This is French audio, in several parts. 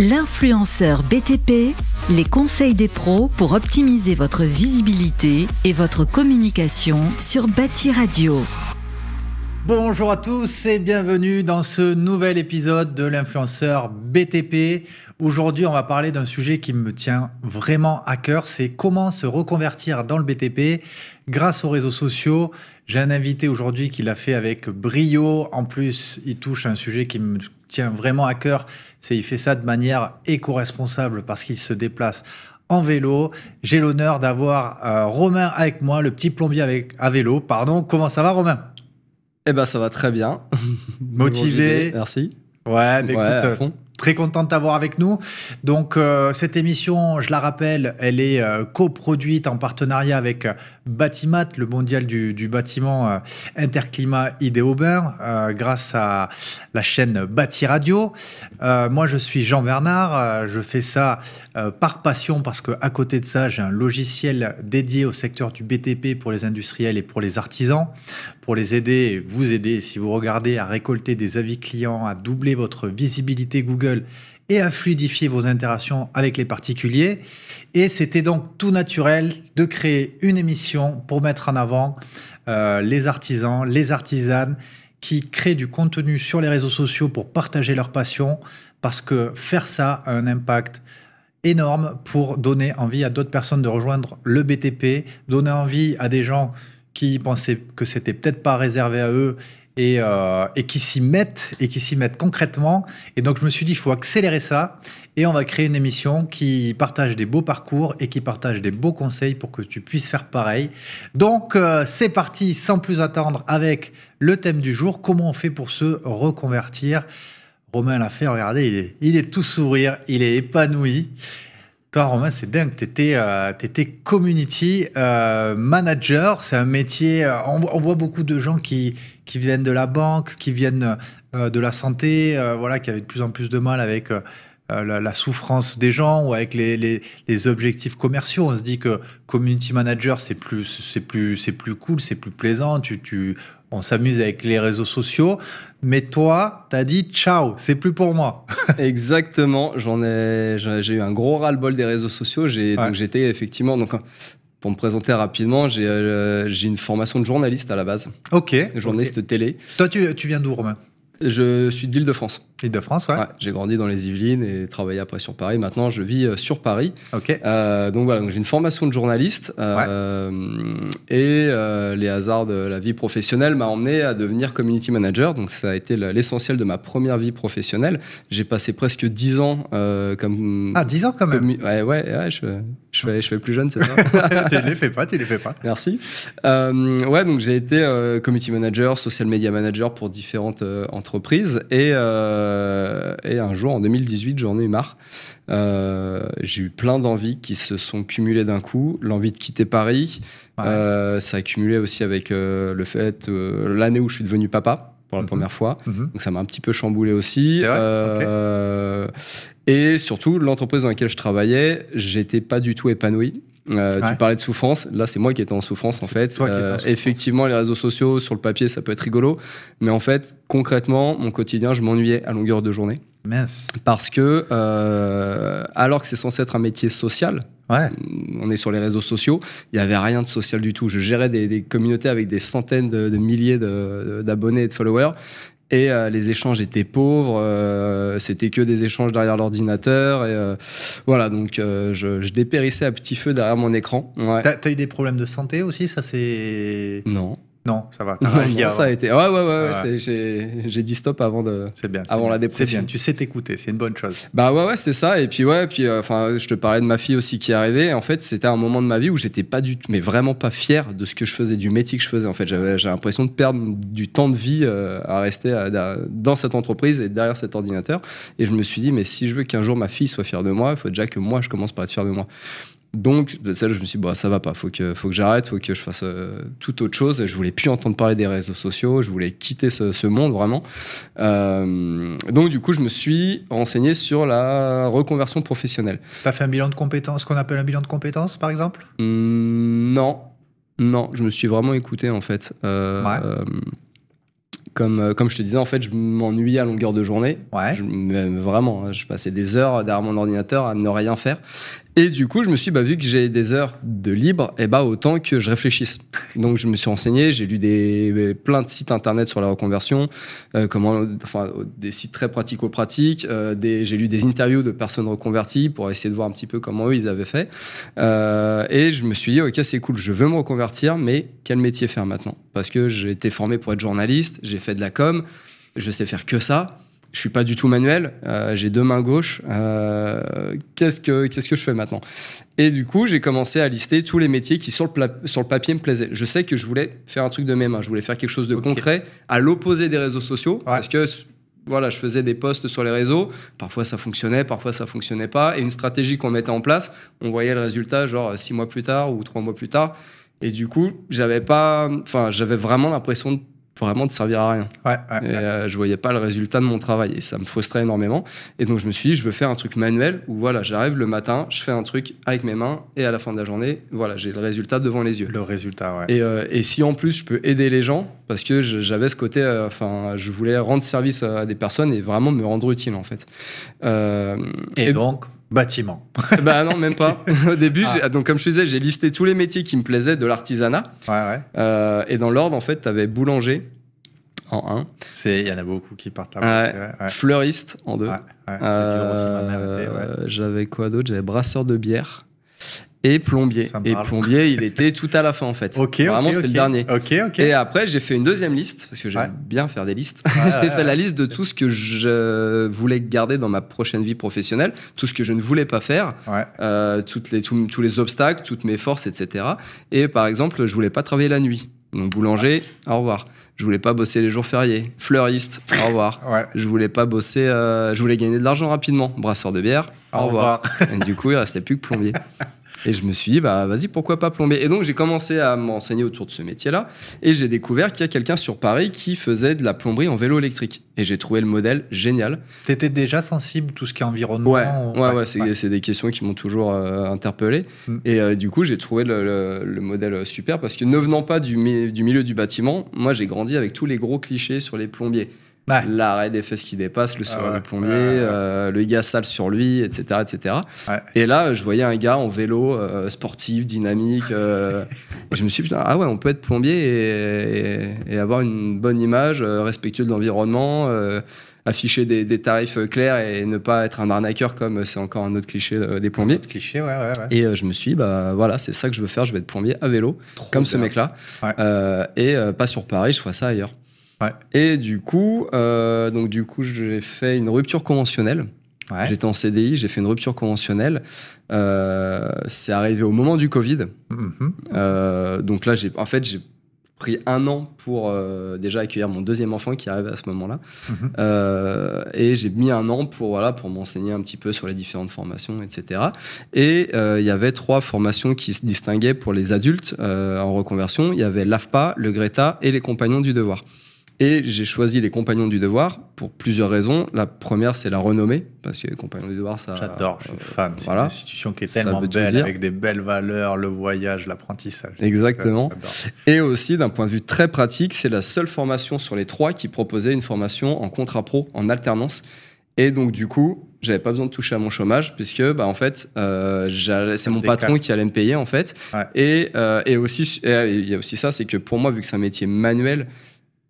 L'influenceur BTP, les conseils des pros pour optimiser votre visibilité et votre communication sur Bâti Radio. Bonjour à tous et bienvenue dans ce nouvel épisode de l'influenceur BTP. Aujourd'hui, on va parler d'un sujet qui me tient vraiment à cœur, c'est comment se reconvertir dans le BTP grâce aux réseaux sociaux. J'ai un invité aujourd'hui qui l'a fait avec brio. En plus, il touche à un sujet qui me tient vraiment à cœur, c'est il fait ça de manière éco-responsable parce qu'il se déplace en vélo. J'ai l'honneur d'avoir euh, Romain avec moi, le petit plombier avec, à vélo. Pardon, comment ça va Romain Eh ben ça va très bien. Motivé. Merci. Ouais, mais ouais, écoute, euh, Très content de t'avoir avec nous. Donc, euh, cette émission, je la rappelle, elle est euh, coproduite en partenariat avec euh, Batimat, le mondial du, bâtiment Interclima Interclimat grâce à la chaîne BatiRadio. Radio. moi, je suis Jean Bernard. je fais ça par passion parce que, à côté de ça, j'ai un logiciel dédié au secteur du BTP pour les industriels et pour les artisans, pour les aider, vous aider, si vous regardez, à récolter des avis clients, à doubler votre visibilité Google et à fluidifier vos interactions avec les particuliers. Et c'était donc tout naturel de créer une émission pour mettre en avant euh, les artisans, les artisanes qui créent du contenu sur les réseaux sociaux pour partager leur passion, parce que faire ça a un impact énorme pour donner envie à d'autres personnes de rejoindre le BTP, donner envie à des gens qui pensaient que c'était peut-être pas réservé à eux euh, et, qui s'y mettent et qui s'y mettent concrètement. Et donc je me suis dit, il faut accélérer ça et on va créer une émission qui partage des beaux parcours et qui partage des beaux conseils pour que tu puisses faire pareil. Donc euh, c'est parti, sans plus attendre, avec le thème du jour, comment on fait pour se reconvertir. Romain l'a fait, regardez, il est, il est tout sourire, il est épanoui. Toi, Romain, c'est dingue. Tu étais, euh, community manager. C'est un métier. on, voit beaucoup de gens qui, qui viennent de la banque, qui viennent euh, de la santé, euh, voilà, qui avaient de plus en plus de mal avec euh, la, souffrance des gens ou avec les, les, objectifs commerciaux. On se dit que community manager, c'est plus, c'est plus, c'est plus cool, c'est plus plaisant. Tu, tu, on s'amuse avec les réseaux sociaux. Mais toi, t'as dit ciao, c'est plus pour moi. Exactement. J'en ai, j'ai eu un gros ras-le-bol des réseaux sociaux. J'ai, donc j'étais effectivement, donc pour me présenter rapidement, euh, j'ai une formation de journaliste à la base. Ok. Journaliste télé. Toi, tu, tu viens d'où, Romain je suis d'Île-de-France. Île-de-France, ouais. j'ai grandi dans les Yvelines et travaillé après sur Paris. Maintenant, je vis euh, sur Paris. Ok. Euh, donc voilà, j'ai une formation de journaliste euh, et les hasards de la vie professionnelle m'a emmené à devenir community manager. Donc ça a été l'essentiel de ma première vie professionnelle. J'ai passé presque 10 ans comme. Ah, 10 ans quand même. Ouais, ouais, je, je, fais, je fais plus jeune, c'est ça. tu les fais pas, tu les fais pas. Merci. ouais, donc j'ai été community manager, social media manager pour différentes entreprises euh, et, un jour, en 2018, j'en ai eu marre. Euh, j'ai eu plein d'envies qui se sont cumulées d'un coup. L'envie de quitter Paris, euh, ça a cumulé aussi avec le fait, l'année où je suis devenu papa pour la mhm. première fois. Mhm. Donc ça m'a un petit peu chamboulé aussi. Et surtout, l'entreprise dans laquelle je travaillais, j'étais pas du tout épanoui. Euh, tu parlais de souffrance. Là, c'est moi qui étais en souffrance, en fait. Euh, effectivement, les réseaux sociaux, sur le papier, ça peut être rigolo. Mais en fait, concrètement, mon quotidien, je m'ennuyais à longueur de journée. Parce que, euh, alors que c'est censé être un métier social, mm, on est sur les réseaux sociaux, il n'y avait rien de social du tout. Je gérais des, communautés avec des centaines de, de milliers d'abonnés et de followers. Et euh, les échanges étaient pauvres, euh, c'était que des échanges derrière l'ordinateur. Euh, voilà, donc je, je, dépérissais à petit feu derrière mon écran. Ouais. T'as eu des problèmes de santé aussi Ça c'est. Non. Non, ça va. Ah, ça a été. Ouais, ouais, ouais. Ah, j'ai dit stop avant de. C'est bien. Avant la dépression. C'est bien. Tu sais t'écouter. C'est une bonne chose. Bah ouais, ouais, c'est ça. Et puis ouais, puis euh, enfin, je te parlais de ma fille aussi qui est arrivée. En fait, c'était un moment de ma vie où j'étais pas du, tout, mais vraiment pas fier de ce que je faisais, du métier que je faisais. En fait, j'avais, j'ai l'impression de perdre du temps de vie euh, à rester dans cette entreprise et derrière cet ordinateur. Et je me suis dit, mais si je veux qu'un jour ma fille soit fière de moi, il faut déjà que moi je commence par être fier de moi. Donc, celle, je me suis dit, bah, ça va pas, faut que, faut que j'arrête, faut que je fasse euh, toute autre chose. Je voulais plus entendre parler des réseaux sociaux, je voulais quitter ce, monde vraiment. Euh, donc, du coup, je me suis renseigné sur la reconversion professionnelle. as fait un bilan de compétences, ce qu'on appelle un bilan de compétences, par exemple mmh, Non, non, je me suis vraiment écouté en fait. Euh, comme, comme, je te disais, en fait, je m'ennuyais à longueur de journée. Ouais. vraiment, hein, je passais des heures derrière mon ordinateur à ne rien faire. Et du coup, je me suis dit, bah, vu que j'ai des heures de libre, et eh bah, autant que je réfléchisse. Donc, je me suis renseigné, j'ai lu des, euh, plein de sites internet sur la reconversion, euh, comment, enfin, des sites très pratico-pratiques, euh, j'ai lu des interviews de personnes reconverties pour essayer de voir un petit peu comment eux ils avaient fait. et je me suis dit, ok, c'est cool, je veux me reconvertir, mais quel métier faire maintenant Parce que j'ai été formé pour être journaliste, j'ai fait de la com, je sais faire que ça je suis pas du tout manuel, euh, j'ai deux mains gauches, euh, qu'est-ce que qu'est-ce que je fais maintenant Et du coup, j'ai commencé à lister tous les métiers qui sur le sur le papier me plaisaient. Je sais que je voulais faire un truc de mes mains, je voulais faire quelque chose de concret à l'opposé des réseaux sociaux parce que voilà, je faisais des posts sur les réseaux. Parfois ça fonctionnait, parfois ça fonctionnait pas. Et une stratégie qu'on mettait en place, on voyait le résultat genre six mois plus tard ou trois mois plus tard. Et du coup, j'avais pas, enfin, j'avais vraiment l'impression de vraiment de servir à rien. Ouais, ouais, euh, je voyais pas le résultat de mon travail et ça me frustrait énormément. Et donc je me suis dit, je veux faire un truc manuel où voilà, j'arrive le matin, je fais un truc avec mes mains et à la fin de la journée, voilà, j'ai le résultat devant les yeux. Le résultat, ouais. Et, euh, si en plus je peux aider les gens, parce que j'avais ce côté, euh, enfin, je voulais rendre service à des personnes et vraiment me rendre utile en fait. et, donc, Bâtiment. bah non, même pas. Au début, ah. Ah, donc comme je disais, j'ai listé tous les métiers qui me plaisaient de l'artisanat. Ouais, ouais. Euh, et dans l'ordre, en fait, tu avais boulanger en 1. Il y en a beaucoup qui partent Fleuriste en 2. Euh, j'avais quoi d'autre J'avais brasseur de bière et plombier. Et plombier, il était tout à la fin en fait. Ok. Vraiment, c'était le dernier. Et après, j'ai fait une deuxième liste, parce que j'aime bien faire des listes. j'ai fait la liste de tout ce que je voulais garder dans ma prochaine vie professionnelle, tout ce que je ne voulais pas faire, euh, toutes les, tous les obstacles, toutes mes forces, etc. Et par exemple, je voulais pas travailler la nuit. Donc boulanger, au revoir. Je voulais pas bosser les jours fériés. Fleuriste, au revoir. Je voulais pas bosser. Euh, je voulais gagner de l'argent rapidement. Brasseur de bière, au, revoir. Et du coup, il restait plus que plombier. Et je me suis dit, bah vas-y, pourquoi pas plomber Et donc j'ai commencé à m'enseigner autour de ce métier-là, et j'ai découvert qu'il y a quelqu'un sur Paris qui faisait de la plomberie en vélo électrique. Et j'ai trouvé le modèle génial. T'étais déjà sensible tout ce qui est environnement Ouais, ouais, c'est des questions qui m'ont toujours euh, interpellé. Mm. Et euh, du coup, j'ai trouvé le, modèle euh, super parce que ne venant pas du milieu du bâtiment, moi j'ai grandi avec tous les gros clichés sur les plombiers l'arrêt des fesses qui dépassent, le soir ah le plombier, euh, le gars sale sur lui, etc. etc. Et là, je voyais un gars en vélo, euh, sportif, dynamique. Euh, je me suis dit, ah ouais, on peut être plombier et, avoir une bonne image, respectueux de l'environnement, afficher des, tarifs clairs et ne pas être un arnaqueur comme c'est encore un autre cliché des plombiers. ouais, ouais. Et je me suis dit, bah voilà, c'est ça que je veux faire, je vais être plombier à vélo, comme ce mec-là. et pas sur Paris, je vois ça ailleurs. Et du coup, euh, donc du coup, j'ai fait une rupture conventionnelle. J'étais en CDI, j'ai fait une rupture conventionnelle. Euh, c'est arrivé au moment du Covid. Mhm. Euh, donc là, j'ai, en fait, j'ai pris un an pour déjà accueillir mon deuxième enfant qui arrive à ce moment-là. Mhm. et j'ai mis un an pour, voilà, pour m'enseigner un petit peu sur les différentes formations, etc. Et il y avait trois formations qui se distinguaient pour les adultes en reconversion. Il y avait l'AFPA, le Greta et les Compagnons du Devoir. Et j'ai choisi les Compagnons du Devoir pour plusieurs raisons. La première, c'est la renommée, parce que les Compagnons du Devoir, ça. J'adore, je suis euh, fan. c'est une institution qui est tellement belle, avec des belles valeurs, le voyage, l'apprentissage. Exactement. Et aussi, d'un point de vue très pratique, c'est la seule formation sur les trois qui proposait une formation en contrat pro, en alternance. Et donc, du coup, j'avais pas besoin de toucher à mon chômage puisque bah en fait euh, c'est mon patron qui allait me payer en fait et, euh, et aussi il y a aussi ça c'est que pour moi vu que c'est un métier manuel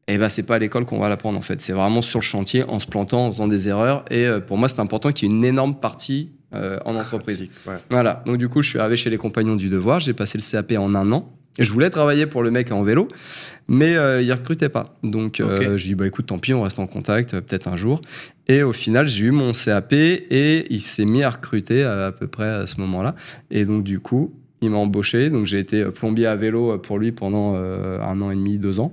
et eh bien, ben c'est pas à l'école qu'on va l'apprendre en fait. C'est vraiment sur le chantier, en se plantant, en faisant des erreurs. Et euh, pour moi, c'est important qu'il y ait une énorme partie euh, en entreprise. Voilà. Donc du coup, je suis arrivé chez les Compagnons du Devoir. J'ai passé le CAP en un an. je voulais travailler pour le mec en vélo, mais il euh, il recrutait pas. Donc j'ai lui bah écoute, tant pis, on reste en contact, peut-être un jour. Et au final, j'ai eu mon CAP et il s'est mis à recruter à, à peu près à ce moment-là. Et donc du coup, il m'a embauché. Donc j'ai été plombier à vélo pour lui pendant un an et demi, deux ans.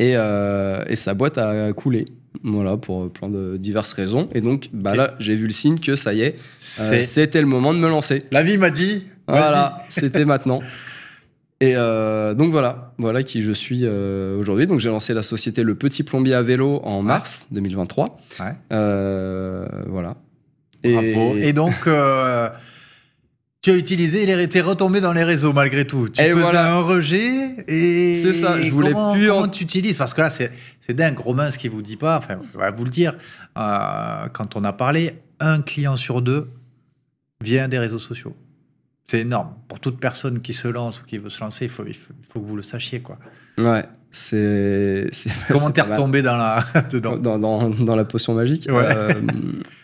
Euh, et, sa boîte a coulé. Voilà, pour plein de diverses raisons. Et donc, bah là, j'ai vu le signe que ça y est, euh, c'était le moment de me lancer. La vie m'a dit. Voilà, c'était maintenant. Et euh, donc voilà, voilà qui je suis aujourd'hui. Donc j'ai lancé la société Le Petit Plombier à vélo en mars 2023. voilà. Bravo. Et, et donc tu as utilisé, il est retombé dans les réseaux malgré tout. Tu et faisais voilà. un rejet et c'est ça. Je voulais comment, plus. En... tu utilises Parce que là, c'est dingue. Romain, ce qui vous dit pas, enfin, je vais vous le dire. Euh, quand on a parlé, un client sur deux vient des réseaux sociaux. C'est énorme. Pour toute personne qui se lance ou qui veut se lancer, il faut, il faut, il faut que vous le sachiez, quoi. Ouais c'est. Comment t'es retombé dans la... dans, la potion magique. Euh,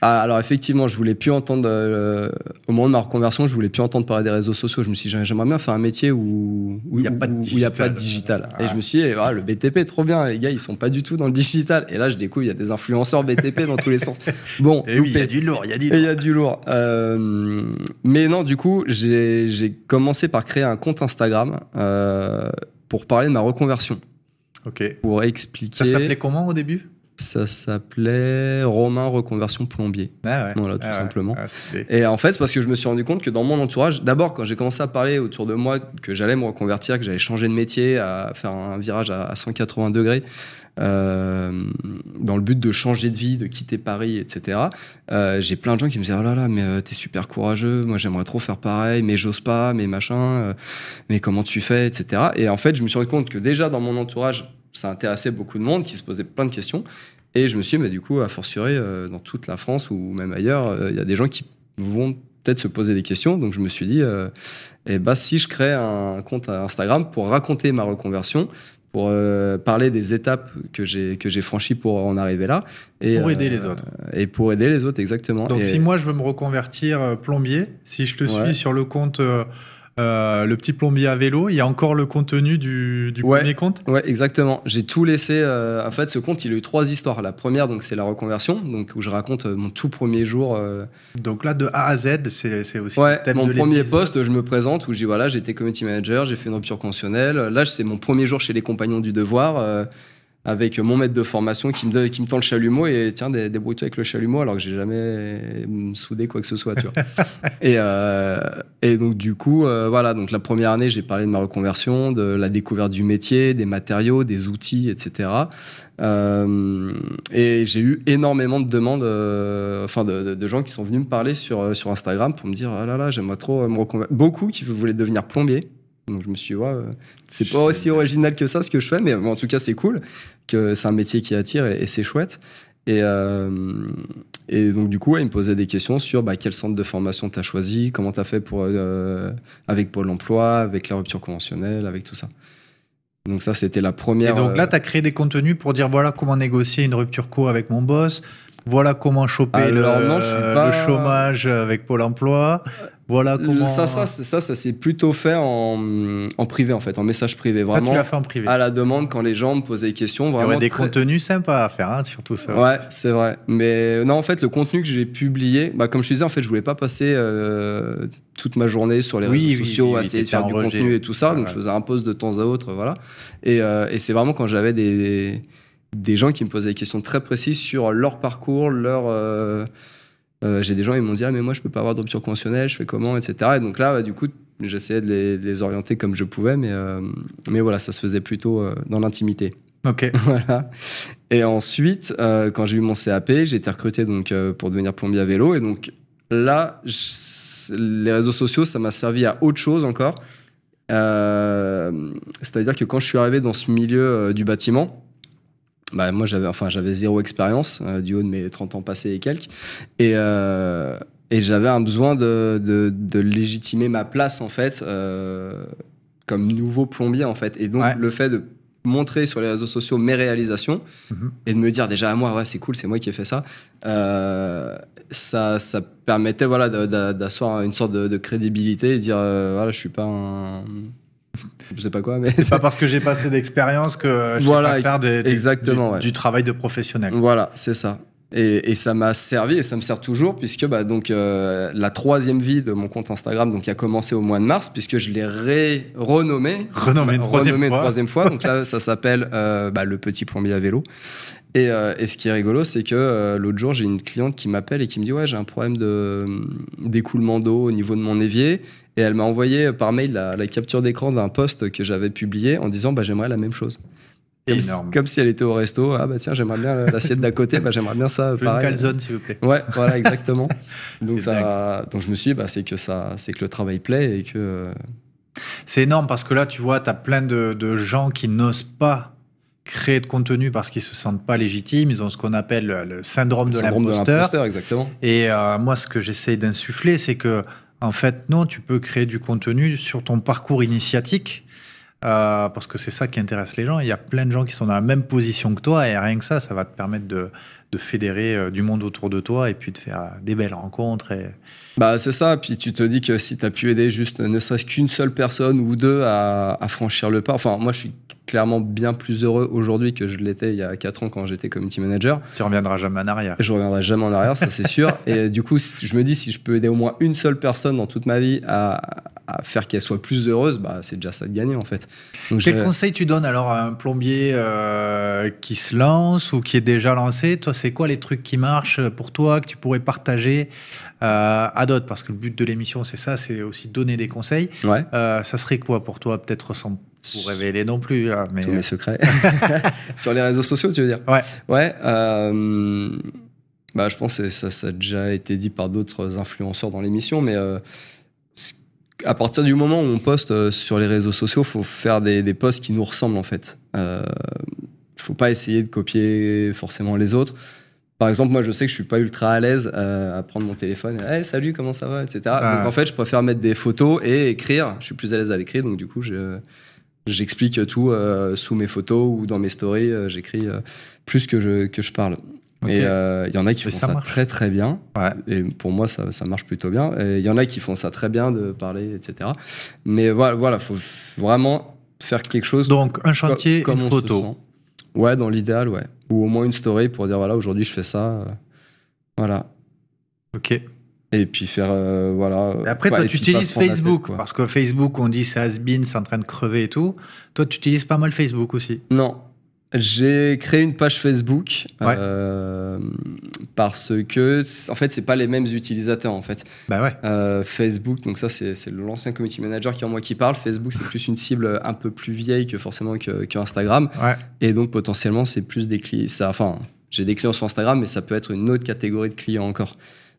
ah, alors, effectivement, je voulais plus entendre. Euh, au moment de ma reconversion, je voulais plus entendre parler des réseaux sociaux. Je me suis dit, j'aimerais bien faire un métier où il n'y a, a, pas de digital. Et ah. je me suis dit, ah, le BTP, est trop bien, les gars, ils sont pas du tout dans le digital. Et là, je découvre, il y a des influenceurs BTP dans tous les sens. Bon, eh il oui, y a du lourd, il y a du lourd. Il y a du lourd. Euh, mais non, du coup, j'ai commencé par créer un compte Instagram pour parler de ma reconversion. Pour expliquer. Ça s'appelait comment au début ça s'appelait Romain Reconversion Plombier. Ah ouais. Voilà, tout ah simplement. Ah, et en fait, c'est parce que je me suis rendu compte que dans mon entourage, d'abord, quand j'ai commencé à parler autour de moi que j'allais me reconvertir, que j'allais changer de métier, à faire un virage à 180 degrés, euh, dans le but de changer de vie, de quitter Paris, etc. Euh, j'ai plein de gens qui me disent oh là là, mais euh, t'es super courageux, moi j'aimerais trop faire pareil, mais j'ose pas, mais machin, mais comment tu fais, etc. Et en fait, je me suis rendu compte que déjà dans mon entourage, ça intéressait beaucoup de monde qui se posait plein de questions. Et je me suis, mais bah, du coup, à fortiori, dans toute la France ou même ailleurs, il y a des gens qui vont peut-être se poser des questions. Donc je me suis dit, eh ben, si je crée un compte Instagram pour raconter ma reconversion, pour euh, parler des étapes que j'ai que j'ai franchies pour en arriver là et pour aider euh, les autres et pour aider les autres exactement. Donc si moi je veux me reconvertir euh, plombier, si je te suis sur le compte euh, le petit plombier à vélo, il y a encore le contenu du, premier compte Ouais, exactement. J'ai tout laissé. Euh, en fait, ce compte, il a eu trois histoires. La première, donc, c'est la reconversion, donc, où je raconte euh, mon tout premier jour. Donc là, de A à Z, c'est aussi mon premier poste, je me présente, où je dis voilà, j'étais community manager, j'ai fait une rupture conventionnelle. Là, c'est mon premier jour chez les compagnons du devoir avec mon maître de formation qui me, qui me tend le chalumeau et tiens, débrouille-toi avec le chalumeau alors que j'ai jamais euh, soudé quoi que ce soit, tu vois. et, euh, et, donc, du coup, euh, voilà, donc la première année, j'ai parlé de ma reconversion, de la découverte du métier, des matériaux, des outils, etc. Euh, et j'ai eu énormément de demandes, euh, enfin, de, gens qui sont venus me parler sur, sur Instagram pour me dire, ah là là, j'aimerais trop me reconvertir. Beaucoup qui voulaient devenir plombier donc je me suis dit, euh, c'est pas aussi original que ça ce que je fais, mais en tout cas c'est cool, que c'est un métier qui attire et, c'est chouette. Et, euh, et, donc du coup, il me posait des questions sur bah, quel centre de formation tu as choisi, comment tu as fait pour, euh, avec Pôle Emploi, avec la rupture conventionnelle, avec tout ça. Donc ça, c'était la première... Et donc là, tu as créé des contenus pour dire, voilà comment négocier une rupture co avec mon boss, voilà comment choper le, chômage avec Pôle Emploi. Voilà comment. Ça, ça, ça, ça s'est plutôt fait en, en, privé, en fait, en message privé. Vraiment. fait en privé. À la demande, quand les gens me posaient des questions. Il y aurait des contenus sympas à faire, hein, surtout ça. Ouais, c'est vrai. Mais non, en fait, le contenu que j'ai publié, bah, comme je te disais, en fait, je voulais pas passer euh, toute ma journée sur les réseaux sociaux, à essayer de faire du contenu et tout ça. donc, je faisais un post de temps à autre, voilà. Euh, et, c'est vraiment quand j'avais des, des, gens qui me posaient des questions très précises sur leur parcours, leur. Euh, euh, j'ai des gens, ils m'ont dit, ah, mais moi, je peux pas avoir de rupture conventionnelle, je fais comment, etc. Et donc là, bah, du coup, j'essayais de les, les, orienter comme je pouvais, mais, euh, mais voilà, ça se faisait plutôt euh, dans l'intimité. Ok. voilà. Et ensuite, quand j'ai eu mon CAP, j'ai été recruté donc, pour devenir plombier à vélo. Et donc là, les réseaux sociaux, ça m'a servi à autre chose encore. C'est-à-dire que quand je suis arrivé dans ce milieu du bâtiment, bah, moi, j'avais enfin, zéro expérience euh, du haut de mes 30 ans passés et quelques. Et, euh, et j'avais un besoin de, de, légitimer ma place, en fait, euh, comme nouveau plombier, en fait. Et donc, le fait de montrer sur les réseaux sociaux mes réalisations mhm. et de me dire déjà à moi ouais c'est cool c'est moi qui ai fait ça ça, ça permettait voilà d'asseoir une sorte de, crédibilité et dire voilà je suis pas un je sais pas quoi, mais c'est pas parce que j'ai passé d'expérience que je voilà, faire du travail de professionnel. Voilà, c'est ça. Et, ça m'a servi et ça me sert toujours puisque bah, donc euh, la troisième vie de mon compte Instagram donc a commencé au mois de mars puisque je l'ai renommé renommé, bah, troisième, fois. troisième fois donc là ça s'appelle euh, bah, le petit plombier à vélo euh, et, ce qui est rigolo, c'est que l'autre jour, j'ai une cliente qui m'appelle et qui me dit Ouais, j'ai un problème d'écoulement d'eau au niveau de mon évier. Et elle m'a envoyé par mail la, capture d'écran d'un post que j'avais publié en disant bah, J'aimerais la même chose. Comme si, elle était au resto. Ah bah tiens, j'aimerais bien l'assiette d'à côté, bah, j'aimerais bien ça. pareil. Une calzone, s'il vous plaît. Ouais, voilà, exactement. donc, ça, donc je me suis dit, bah, c'est que, ça, que le travail plaît et que. Euh, c'est énorme parce que là, tu vois, tu as plein de, gens qui n'osent pas créer de contenu parce qu'ils se sentent pas légitimes. Ils ont ce qu'on appelle le syndrome le de l'imposteur. exactement. Et euh, moi, ce que j'essaie d'insuffler, c'est que, en fait, non, tu peux créer du contenu sur ton parcours initiatique euh, parce que c'est ça qui intéresse les gens. Il y a plein de gens qui sont dans la même position que toi, et rien que ça, ça va te permettre de, fédérer euh, du monde autour de toi et puis de faire euh, des belles rencontres. Bah, c'est ça, puis tu te dis que si tu as pu aider juste ne serait-ce qu'une seule personne ou deux à, franchir le pas, enfin moi je suis clairement bien plus heureux aujourd'hui que je l'étais il y a 4 ans quand j'étais community manager. Tu reviendras jamais en arrière. Je reviendrai jamais en arrière, ça c'est sûr. et du coup, je me dis si je peux aider au moins une seule personne dans toute ma vie à, à faire qu'elle soit plus heureuse, bah, c'est déjà ça de gagner en fait. Donc, Quel conseil tu donnes alors à un plombier euh, qui se lance ou qui est déjà lancé Toi, c'est quoi les trucs qui marchent pour toi que tu pourrais partager euh, à d'autres Parce que le but de l'émission, c'est ça, c'est aussi donner des conseils. Ouais. Euh, ça serait quoi pour toi Peut-être sans vous révéler non plus. Hein, mais... Tous mes secrets. Sur les réseaux sociaux, tu veux dire Ouais. Ouais. Bah, je pense que ça, ça a déjà été dit par d'autres influenceurs dans l'émission, mais à partir du moment où on poste euh, sur les réseaux sociaux, faut faire des, posts qui nous ressemblent en fait. Euh, faut pas essayer de copier forcément les autres. Par exemple, moi, je sais que je suis pas ultra à l'aise euh, à prendre mon téléphone. Et, eh, hey, salut, comment ça va, etc. Donc en fait, je préfère mettre des photos et écrire. Je suis plus à l'aise à l'écrire, donc du coup, j'explique tout sous mes photos ou dans mes stories. J'écris plus que je, que je parle il euh, y en a qui font ça, très très bien. Et pour moi, ça, ça, marche plutôt bien. Et il y en a qui font ça très bien de parler, etc. Mais voilà, voilà, faut vraiment faire quelque chose. Donc un chantier, comme photo. Ouais, dans l'idéal, ouais. Ou au moins une story pour dire voilà, aujourd'hui je fais ça. Euh, voilà. Ok. Et puis faire. Euh, voilà. après, toi, tu utilises Facebook. parce que Facebook, on dit ça has been, c'est en train de crever et tout. Toi, tu utilises pas mal Facebook aussi. Non, j'ai créé une page Facebook euh, parce que en fait c'est pas les mêmes utilisateurs en fait. Bah euh, Facebook donc ça c'est l'ancien community manager qui en moi qui parle. Facebook c'est plus une cible un peu plus vieille que forcément que, Instagram. Et donc potentiellement c'est plus des clients. Enfin j'ai des clients sur Instagram mais ça peut être une autre catégorie de clients encore.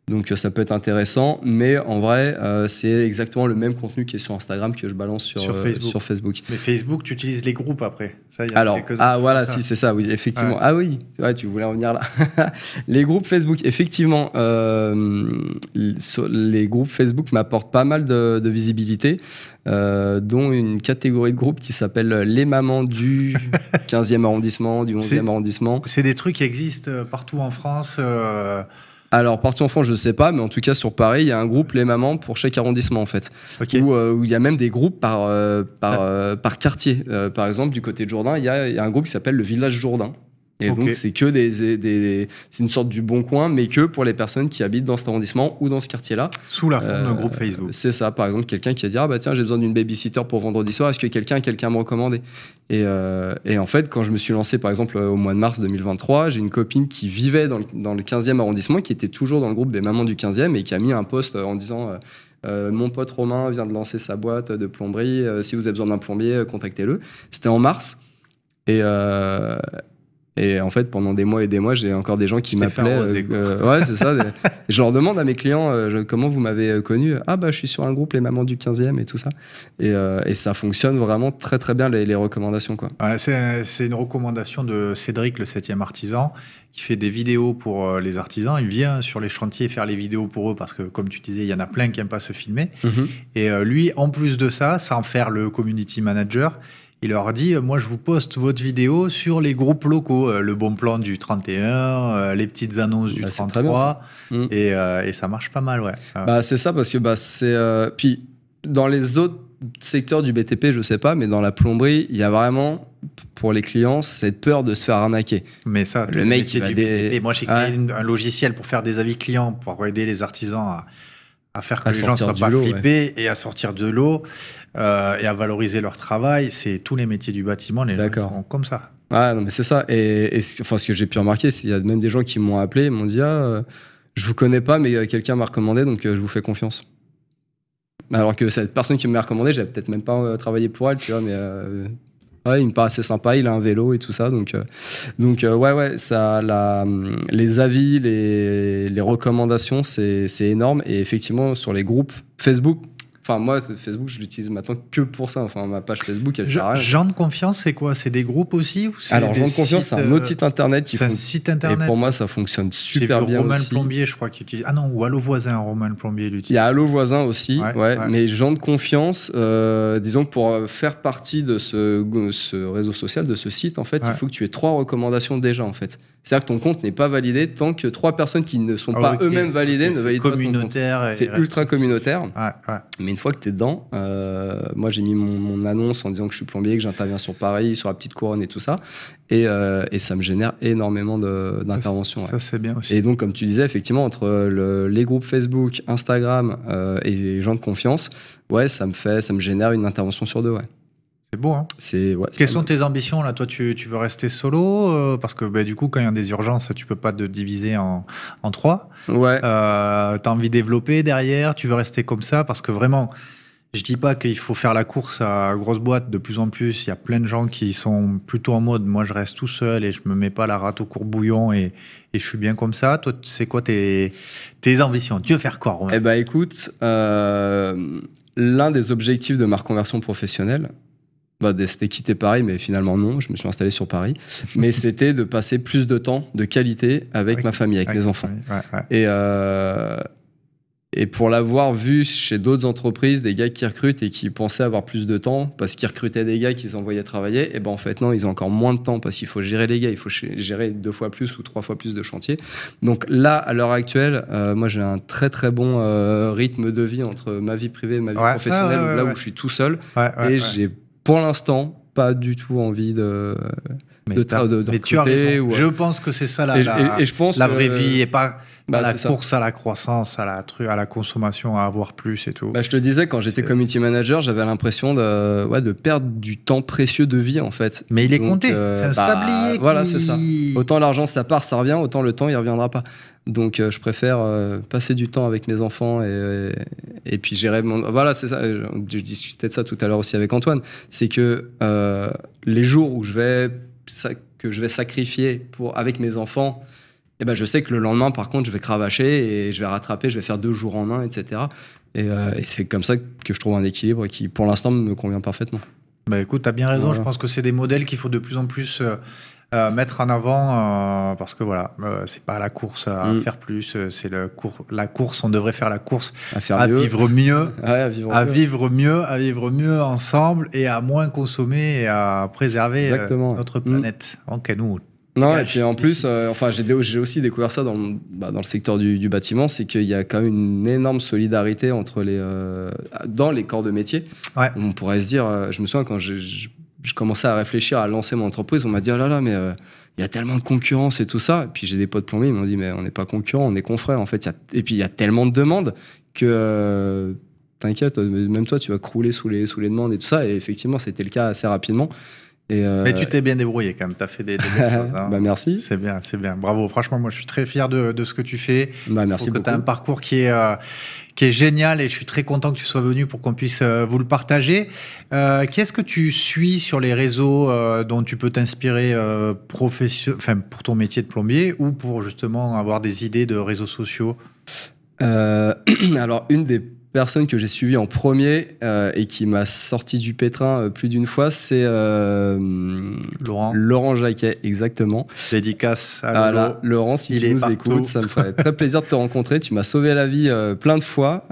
Donc euh, ça peut être intéressant, mais en vrai, euh, c'est exactement le même contenu qui est sur Instagram que je balance sur, sur, euh, Facebook. Facebook. Mais Facebook, tu utilises les groupes après. Ça, y a Alors, ah voilà, si c'est ça, oui, effectivement. Ah oui, tu voulais en venir là. les groupes Facebook, effectivement, les groupes Facebook m'apportent pas mal de, de visibilité, dont une catégorie de groupes qui s'appelle les mamans du 15e arrondissement, du 11e arrondissement. C'est des trucs qui existent partout en France. Alors, partout en France, je ne sais pas, mais en tout cas, sur Paris, il y a un groupe, les mamans, pour chaque arrondissement, en fait. Euh, où, il y a même des groupes par, euh, par, ah. euh, par quartier. par exemple, du côté de Jourdain, il y a, un groupe qui s'appelle le Village Jourdain. Et donc, c'est que des, c'est une sorte du bon coin, mais que pour les personnes qui habitent dans cet arrondissement ou dans ce quartier-là. Sous la forme d'un euh, groupe Facebook. C'est ça. Par exemple, quelqu'un qui a dit ah bah tiens j'ai besoin d'une babysitter pour vendredi soir. Est-ce que quelqu'un quelqu'un me recommandait et, euh, et, en fait, quand je me suis lancé par exemple au mois de mars 2023, j'ai une copine qui vivait dans le, dans le 15e arrondissement, qui était toujours dans le groupe des mamans du 15e et qui a mis un post euh, en disant mon pote Romain vient de lancer sa boîte de plomberie. si vous avez besoin d'un plombier, contactez-le. C'était en mars. Et, et en fait, pendant des mois et des mois, j'ai encore des gens qui m'appelaient. Euh, ouais, c'est ça. je leur demande à mes clients euh, comment vous m'avez euh, connu. Ah bah, je suis sur un groupe les mamans du 15e et tout ça. Et, ça fonctionne vraiment très très bien les, recommandations quoi. c'est une recommandation de Cédric, le 7e artisan, qui fait des vidéos pour les artisans. Il vient sur les chantiers faire les vidéos pour eux parce que, comme tu disais, il y en a plein qui n'aiment pas se filmer. Mhm. Et lui, en plus de ça, sans faire le community manager, il leur dit, euh, moi je vous poste votre vidéo sur les groupes locaux, euh, le bon plan du 31, euh, les petites annonces du 33, bah, mm. et, ça marche pas mal, ouais. Bah, c'est ça parce que bah, c'est... puis dans les autres secteurs du BTP, je sais pas, mais dans la plomberie, il y a vraiment pour les clients cette peur de se faire arnaquer. Mais ça, le, mec Moi j'ai créé un logiciel pour faire des avis clients, pour aider les artisans à à faire que les gens soient pas flippés et à sortir de l'eau euh, et à valoriser leur travail. C'est tous les métiers du bâtiment, les gens sont comme ça. Ah, non, mais c'est ça. Et, enfin, ce que j'ai pu remarquer, c'est qu'il y a même des gens qui m'ont appelé, m'ont dit Ah, euh, je vous connais pas, mais euh, quelqu'un m'a recommandé, donc je vous fais confiance. Alors que cette personne qui m'a recommandé, j'avais peut-être même pas travaillé pour elle, tu vois, mais il me assez sympa, il a un vélo et tout ça. Donc, euh, donc euh, ouais, ouais, ça, la, les avis, les, les recommandations, c'est énorme. Et effectivement, sur les groupes Facebook, Enfin, moi, Facebook, je l'utilise maintenant que pour ça. Enfin, ma page Facebook, elle sert à Genre de confiance, c'est quoi C'est des groupes aussi Alors, Genre de confiance, c'est un autre euh, site internet qui C'est un site internet. Et pour moi, ça fonctionne super bien Romain aussi. Romain Plombier, je crois, qui utilise. Ah non, ou Allo Voisin, Romain Plombier l'utilise. Il y a Allo Voisin aussi, ouais. Mais gens de confiance, euh, disons, pour euh, faire partie de ce, ce, réseau social, de ce site, en fait, il faut que tu aies trois recommandations déjà, en fait. C'est-à-dire que ton compte n'est pas validé tant que trois personnes qui ne sont ah pas eux-mêmes validées ne valident pas ton compte. C'est ultra communautaire. Mais une fois que tu es dedans, euh, moi j'ai mis mon, annonce en disant que je suis plombier, que j'interviens sur Paris, sur la petite couronne et tout ça. Et, euh, et ça me génère énormément d'interventions. Ça, ça c'est bien aussi. Et donc, comme tu disais, effectivement, entre les groupes Facebook, Instagram euh, et les gens de confiance, ouais, ça me fait, ça me génère une intervention sur deux, ouais. Hein. C'est beau, C'est Quelles sont tes ambitions là Toi, tu, veux rester solo euh, Parce que bah, du coup, quand il y a des urgences, tu peux pas te diviser en, trois. Ouais. Euh, tu as envie de développer derrière Tu veux rester comme ça Parce que vraiment, je dis pas qu'il faut faire la course à grosse boîte. De plus en plus, il y a plein de gens qui sont plutôt en mode moi, je reste tout seul et je me mets pas la rate au courbouillon et, et je suis bien comme ça. Toi, c'est quoi tes, tes ambitions Tu veux faire quoi Eh ben, écoute. Euh, l'un des objectifs de ma reconversion professionnelle, bah, c'était quitter Paris, mais finalement non, je me suis installé sur Paris. mais c'était de passer plus de temps de qualité avec ma famille, avec, mes enfants. Et, euh, et pour l'avoir vu chez d'autres entreprises, des gars qui recrutent et qui pensaient avoir plus de temps parce qu'ils recrutaient des gars qu'ils envoyaient travailler, et eh ben en fait non, ils ont encore moins de temps parce qu'il faut gérer les gars, il faut gérer deux fois plus ou trois fois plus de chantiers. Donc là, à l'heure actuelle, euh, moi j'ai un très très bon euh, rythme de vie entre ma vie privée et ma vie professionnelle, ah, là où je suis tout seul et j'ai pour l'instant, pas du tout envie de mais je pense que c'est ça la, la vraie vie et pas bah, la course à la croissance, à la, à la consommation, à avoir plus et tout. Bah, je te disais, quand j'étais euh. community manager, j'avais l'impression de, de perdre du temps précieux de vie en fait. Mais il est compté, euh, c'est bah, Voilà, c'est ça. Autant l'argent, ça part, ça revient, autant le temps, il reviendra pas. Donc euh, je préfère passer du temps avec mes enfants et, et, puis gérer mon... Voilà, c'est ça. je, discutais de ça tout à l'heure aussi avec Antoine. C'est que les jours où je vais que je vais sacrifier pour, avec mes enfants, eh ben, je sais que le lendemain, par contre, je vais cravacher et je vais rattraper, je vais faire deux jours en un, etc. Euh, et, c'est comme ça que je trouve un équilibre qui, pour l'instant, me convient parfaitement. Bah écoute, tu as bien raison. Je pense que c'est des modèles qu'il faut de plus en plus euh, euh, mettre en avant euh, parce que voilà, euh, c'est pas la course à mm. faire plus, c'est le la course. On devrait faire la course à, faire vivre mieux, à, vivre, mieux. à vivre mieux ensemble et à moins consommer et à préserver notre mm. planète. en Ok, Non, et puis en plus, enfin, j'ai aussi découvert ça dans, bah, dans le secteur du, bâtiment, c'est qu'il y a quand même une énorme solidarité entre les, dans les corps de métier. On pourrait se dire, je me souviens quand j'ai je commençais à réfléchir à lancer mon entreprise. On m'a dit, oh là là, mais euh, il y a tellement de concurrence et tout ça. Et puis j'ai des potes plombiers, ils m'ont dit, mais on n'est pas concurrent, on est confrères en fait. Et puis il y a tellement de demandes que euh, t'inquiète, euh, même toi, tu vas crouler sous les demandes et tout ça. Et effectivement, c'était le cas assez rapidement. Euh, Mais tu t'es bien débrouillé quand même, tu as fait des, choses. Hein. bah merci. C'est bien, c'est bien. Bravo, franchement, moi je suis très fier de, ce que tu fais. Bah merci beaucoup. Tu as un parcours qui est, euh, qui est génial et je suis très content que tu sois venu pour qu'on puisse euh, vous le partager. Qu'est-ce que tu suis sur les réseaux dont tu peux t'inspirer professionnel, enfin, pour ton métier de plombier ou pour justement avoir des idées de réseaux sociaux alors, une des personne que j'ai suivi en premier euh, et qui m'a sorti du pétrin euh, plus d'une fois, c'est euh, Laurent. Laurent Jacquet, exactement. Dédicace à, ah Laurent, si Il tu nous écoutes, ça me ferait très plaisir de te rencontrer. Tu m'as sauvé la vie plein de fois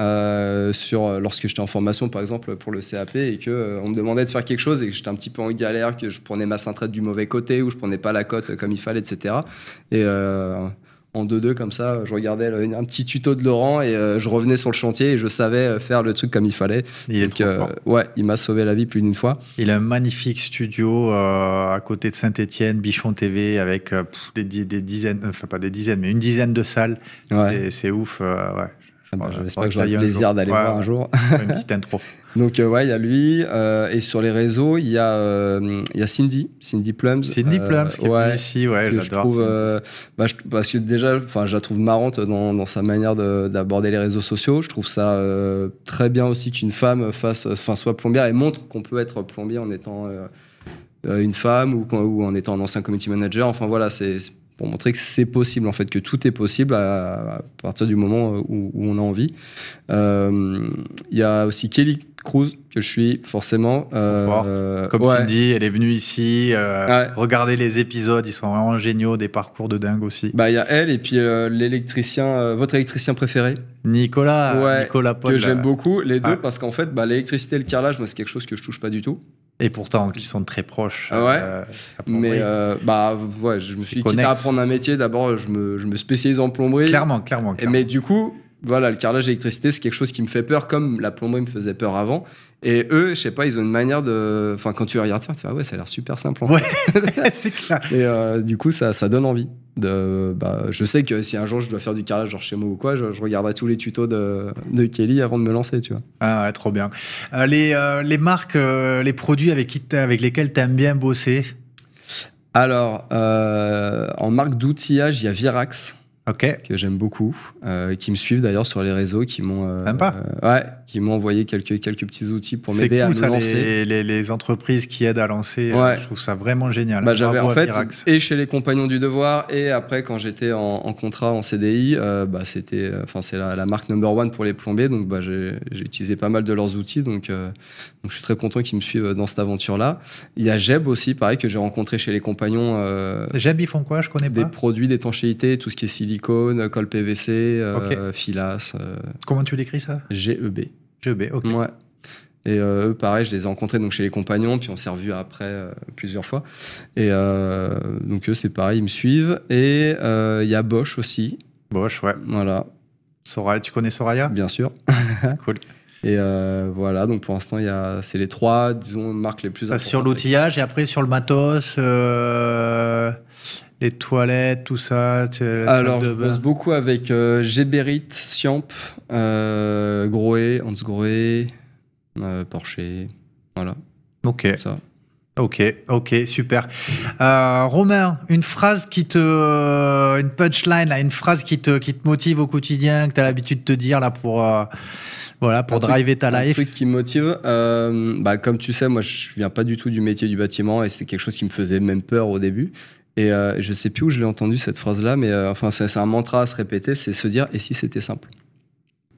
sur, lorsque j'étais en formation, par exemple, pour le CAP et que on me demandait de faire quelque chose et que j'étais un petit peu en galère, que je prenais ma synthèse du mauvais côté ou je prenais pas la cote comme il fallait, etc. Et en 2-2 comme ça. Je regardais un petit tuto de Laurent et euh, je revenais sur le chantier et je savais euh, faire le truc comme il fallait. Il Donc, euh, ouais, il m'a sauvé la vie plus d'une fois. Il a un magnifique studio à côté de saint etienne Bichon TV, avec des, dizaines, enfin pas des dizaines, mais une dizaine de salles. C'est ouf. Ouais. Bah, J'espère que j'aurai le plaisir d'aller voir un jour. Une petite intro. Donc, euh, ouais, il y a lui. Euh, et sur les réseaux, il y, a, euh, a Cindy, Cindy Plums. Cindy Plums, qui est ici, ouais, j'adore. je trouve. Bah, je, parce que déjà, je la trouve marrante dans, dans sa manière d'aborder les réseaux sociaux. Je trouve ça très bien aussi qu'une femme fasse, soit plombière et montre qu'on peut être plombier en étant une femme ou, ou en étant un ancien community manager. Enfin, voilà, c'est pour montrer que c'est possible, en fait, que tout est possible à, partir du moment euh, où, on a envie. Euh, il y a aussi Kelly Cruz que je suis forcément. Euh, Comme ouais. Cindy, elle est venue ici. Regardez les épisodes, ils sont vraiment géniaux, des parcours de dingue aussi. Bah il y a elle et puis l'électricien, votre électricien préféré. Nicolas, que j'aime beaucoup les deux parce qu'en fait bah, l'électricité et le carrelage moi c'est quelque chose que je touche pas du tout et pourtant, qui sont très proches. Ah ouais. Euh, mais euh, bah ouais, je me suis dit tu à apprendre un métier. D'abord, je me, spécialise en plomberie. Clairement, clairement. mais du coup, voilà, le carrelage électricité, c'est quelque chose qui me fait peur, comme la plomberie me faisait peur avant. Et eux, je sais pas, ils ont une manière de. Enfin, quand tu regardes faire, tu fais ah ouais, ça a l'air super simple. ouais, c'est clair. Et euh, du coup, ça, donne envie. De, bah, je sais que si un jour je dois faire du carrelage genre chez moi ou quoi, je, regarderai tous les tutos de, Kelly avant de me lancer, tu vois. Ah trop bien. Euh, euh, les, marques, les produits avec, qui avec lesquels tu aimes bien bosser Alors, en marque d'outillage, il y a Virax que j'aime beaucoup, euh, qui me suivent d'ailleurs sur les réseaux, qui m'ont. Euh, ouais, qui m'ont envoyé quelques, quelques petits outils pour m'aider à lancer. Les, les, les, entreprises qui aident à lancer, euh, je trouve ça vraiment génial. Bah, j'avais en fait, et chez les Compagnons du Devoir, et après quand j'étais en, contrat en CDI, euh, bah, c'était, euh, enfin c'est la, marque number one pour les plombiers, donc bah, j'ai, utilisé pas mal de leurs outils, donc, donc je suis très content qu'ils me suivent dans cette aventure-là. Il y a Jeb aussi, pareil, que j'ai rencontré chez les Compagnons. Jeb, ils font quoi Je connais pas. Des produits d'étanchéité, tout ce qui est silicone, colle PVC, filasse. Comment tu l'écris ça GEB. Et euh, eux, pareil, je les ai rencontrés donc, chez les compagnons, puis on s'est revus après euh, plusieurs fois. Et euh, donc eux, c'est pareil, ils me suivent. Et il y a Bosch aussi. Bosch, ouais. Voilà. Soraya, tu connais Soraya Bien sûr. cool. Et voilà, donc pour l'instant, c'est les trois, disons, marques les plus ah, importantes. Sur l'outillage et après sur le matos les toilettes, tout ça Alors, je bosse beaucoup avec euh, Géberit, Siamp, euh, Groé, Hans Groé, euh, Porcher, voilà. Ok. Ok, ok, super. Euh, Romain, une phrase qui te. Euh, une punchline, une phrase qui te, qui te motive au quotidien, que tu as l'habitude de te dire là, pour, voilà, pour driver ta life. Un truc qui me motive, bah, comme tu sais, moi je viens pas du tout du métier du bâtiment et c'est quelque chose qui me faisait même peur au début. Et euh, je sais plus où je l'ai entendu cette phrase-là, mais euh, enfin, c'est un mantra à se répéter, c'est se dire et si c'était simple.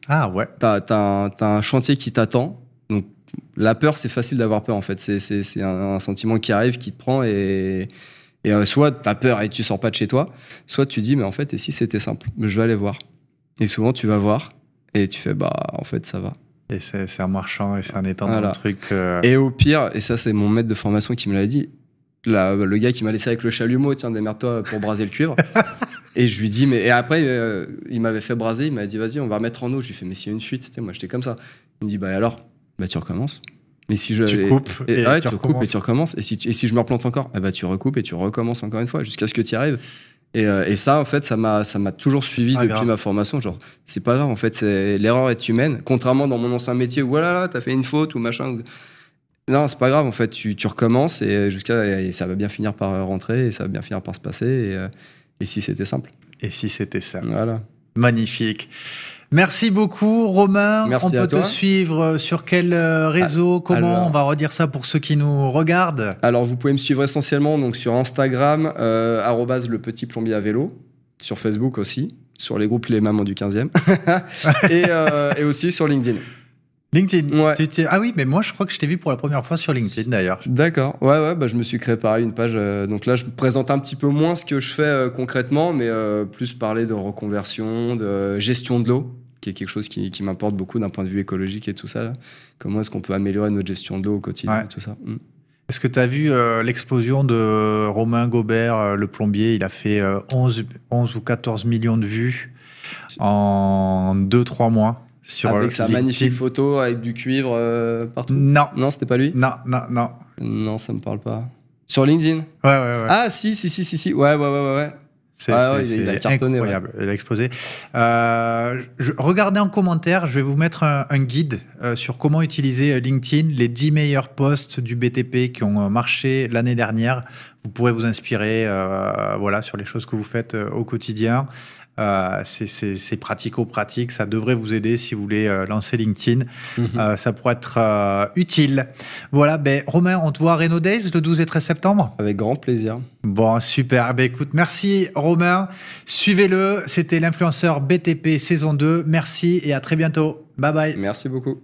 Ah ouais. T'as as, un, chantier qui t'attend. Donc la peur, c'est facile d'avoir peur en fait. C'est un, un, sentiment qui arrive, qui te prend et, et tu euh, soit t'as peur et tu sors pas de chez toi, soit tu dis mais en fait et si c'était simple, je vais aller voir. Et souvent tu vas voir et tu fais bah en fait ça va. Et c'est un marchand et c'est un étendant voilà. truc. Euh, et au pire, et ça c'est mon maître de formation qui me l'a dit, le gars qui m'a laissé avec le chalumeau, tiens, démerde-toi pour braser le cuivre. et je lui dis, mais et après, euh, il m'avait fait braser, il m'a dit, vas-y, on va remettre en eau. Je lui fais, mais s'il y a une fuite, moi j'étais comme ça. Il me dit, bah alors, bah tu recommences. Mais si je tu coupes et, tu, recommences. Et si, je me replante encore, ah bah tu recoupes et tu recommences encore une fois jusqu'à ce que tu y arrives. Et, euh, ça, en fait, ça m'a, ça m'a toujours suivi ah, depuis ma formation. Genre, c'est pas grave, en fait, l'erreur est humaine. Contrairement dans mon ancien métier où, voilà, oh là, t'as fait une faute ou machin. Non, c'est pas grave, en fait, tu, recommences et, euh, jusqu'à, et ça va bien finir par euh, rentrer et ça va bien finir par se passer. Et, euh, et si c'était simple Et si c'était simple. Voilà. Magnifique. Merci beaucoup, Romain. Merci on peut te suivre sur quel réseau ah, Comment On va redire ça pour ceux qui nous regardent. Alors, vous pouvez me suivre essentiellement donc, sur Instagram, euh, le à vélo, sur Facebook aussi, sur les groupes Les Mamans du 15e, et aussi sur LinkedIn. LinkedIn. Ah oui, mais moi je crois que je t'ai vu pour la première fois sur LinkedIn d'ailleurs. D'accord. Ouais, ouais, bah, je me suis créé pareil une page. Euh, donc là, je présente un petit peu moins ce que je fais euh, concrètement, mais euh, plus parler de reconversion, de gestion de l'eau, qui est quelque chose qui, m'importe beaucoup d'un point de vue écologique et tout ça. Comment est-ce qu'on peut améliorer notre gestion de l'eau au quotidien et tout ça. Mm. Est-ce que tu as vu l'explosion de Romain Gobert, le plombier Il a fait 11, 11, ou 14 millions de vues en 2-3 mois avec sa magnifique photo avec du cuivre euh, partout. Non. Non, c'était pas lui Non, non, non. Non, ça me parle pas. Sur LinkedIn Ouais, ouais, ouais. Ah, si, si, si, si, si. Ouais, ouais, ouais, ouais. C'est ah, Incroyable, il a explosé. Euh, je, regardez en commentaire, je vais vous mettre un, guide euh, sur comment utiliser LinkedIn, les 10 meilleurs posts du BTP qui ont marché l'année dernière. Vous pourrez vous inspirer voilà, sur les choses que vous faites au quotidien. Euh, c'est pratico-pratique, ça devrait vous aider si vous voulez euh, lancer LinkedIn. Mhm. Euh, ça pourrait être utile. Voilà, ben, Romain, on te voit à Days le 12 et 13 septembre Avec grand plaisir. Bon, super. Ben, écoute, merci Romain. Suivez-le. C'était l'influenceur BTP saison 2. Merci et à très bientôt. Bye bye. Merci beaucoup.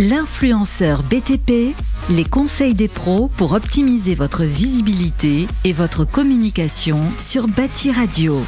L'influenceur BTP, les conseils des pros pour optimiser votre visibilité et votre communication sur Bâti Radio.